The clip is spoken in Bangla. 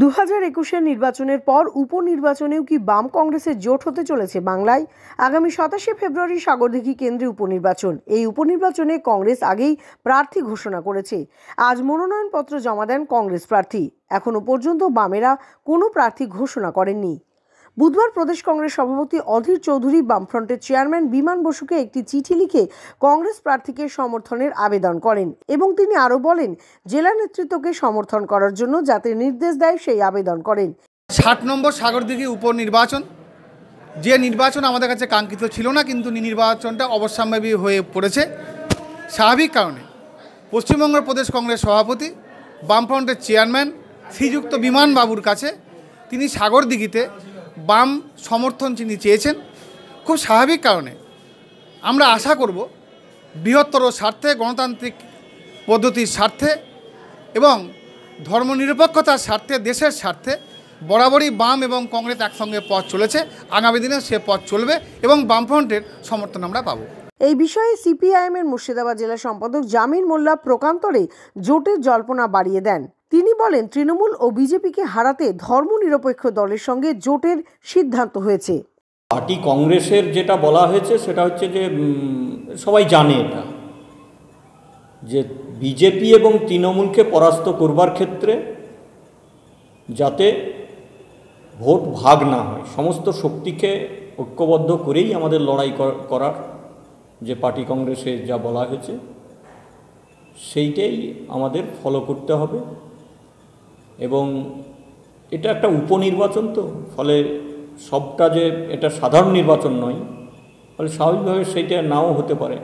দু হাজার একুশের নির্বাচনের পর উপনির্বাচনেও কি বাম কংগ্রেসের জোট হতে চলেছে বাংলায় আগামী সাতাশে ফেব্রুয়ারি সাগরদিঘি কেন্দ্রে উপনির্বাচন এই উপনির্বাচনে কংগ্রেস আগেই প্রার্থী ঘোষণা করেছে আজ মনোনয়নপত্র জমা দেন কংগ্রেস প্রার্থী এখনও পর্যন্ত বামেরা কোনো প্রার্থী ঘোষণা করেননি বুধবার প্রদেশ কংগ্রেস সভাপতি অধীর চৌধুরী বামফ্রন্টের চেয়ারম্যান বিমান বসুকে একটি চিঠি লিখে কংগ্রেস প্রার্থীকে সমর্থনের আবেদন করেন এবং তিনি আরও বলেন জেলা নেতৃত্বকে সমর্থন করার জন্য যাতে নির্দেশ দেয় সেই আবেদন করেন ষাট নম্বর সাগরদিঘি উপনির্বাচন যে নির্বাচন আমাদের কাছে কাঙ্ক্ষিত ছিল না কিন্তু নির্বাচনটা অবশ্যম্ভাবী হয়ে পড়েছে স্বাভাবিক কারণে পশ্চিমবঙ্গ প্রদেশ কংগ্রেস সভাপতি বামফ্রন্টের চেয়ারম্যান শ্রীযুক্ত বিমান বাবুর কাছে তিনি সাগরদিঘিতে বাম সমর্থন যিনি চেয়েছেন খুব স্বাভাবিক কারণে আমরা আশা করব বৃহত্তর স্বার্থে গণতান্ত্রিক পদ্ধতির স্বার্থে এবং ধর্মনিরপেক্ষতার স্বার্থে দেশের স্বার্থে বরাবরই বাম এবং কংগ্রেস একসঙ্গে পথ চলেছে আগামী দিনে সে পথ চলবে এবং বামফ্রন্টের সমর্থন আমরা পাবো এই বিষয়ে সিপিআইএমের মুর্শিদাবাদ জেলা সম্পাদক জামিন মোল্লা প্রকান্তরে জোটের জল্পনা বাড়িয়ে দেন তিনি বলেন তৃণমূল ও বিজেপিকে হারাতে ধর্মনিরপেক্ষ দলের সঙ্গে জোটের সিদ্ধান্ত হয়েছে পার্টি কংগ্রেসের যেটা বলা হয়েছে সেটা হচ্ছে যে সবাই জানে এটা যে বিজেপি এবং তৃণমূলকে পরাস্ত করবার ক্ষেত্রে যাতে ভোট ভাগ না হয় সমস্ত শক্তিকে ঐক্যবদ্ধ করেই আমাদের লড়াই করার যে পার্টি কংগ্রেসে যা বলা হয়েছে সেইটাই আমাদের ফলো করতে হবে এবং এটা একটা উপনির্বাচন তো ফলে সবটা যে এটা সাধারণ নির্বাচন নয় ফলে স্বাভাবিকভাবে সেইটা নাও হতে পারে